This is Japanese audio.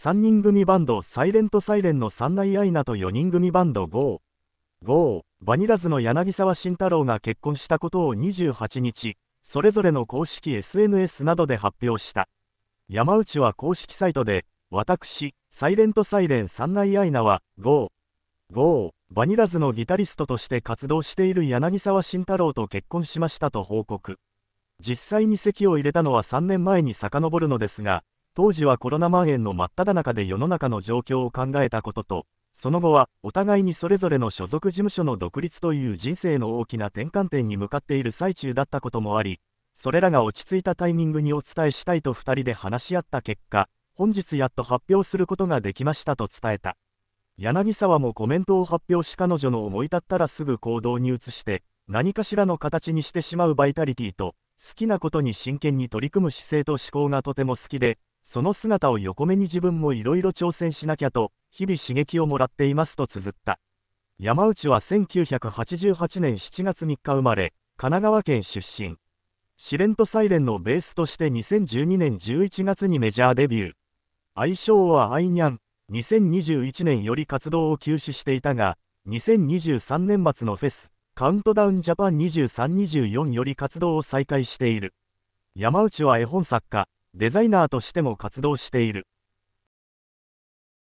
3人組バンドサイレントサイレンの三内愛ナと4人組バンドゴーゴーバニラズの柳沢慎太郎が結婚したことを28日それぞれの公式 SNS などで発表した山内は公式サイトで私サイレントサイレン三内愛ナはゴーゴーバニラズのギタリストとして活動している柳沢慎太郎と結婚しましたと報告実際に席を入れたのは3年前に遡るのですが当時はコロナ蔓延の真っ只中で世の中の状況を考えたことと、その後はお互いにそれぞれの所属事務所の独立という人生の大きな転換点に向かっている最中だったこともあり、それらが落ち着いたタイミングにお伝えしたいと2人で話し合った結果、本日やっと発表することができましたと伝えた。柳沢もコメントを発表し彼女の思い立ったらすぐ行動に移して、何かしらの形にしてしまうバイタリティと、好きなことに真剣に取り組む姿勢と思考がとても好きで、その姿を横目に自分もいろいろ挑戦しなきゃと、日々刺激をもらっていますと綴った。山内は1988年7月3日生まれ、神奈川県出身。シレントサイレンのベースとして2012年11月にメジャーデビュー。愛称はアイニャン。2021年より活動を休止していたが、2023年末のフェス、カウントダウンジャパン2324より活動を再開している。山内は絵本作家、デザイナーとしても活動している。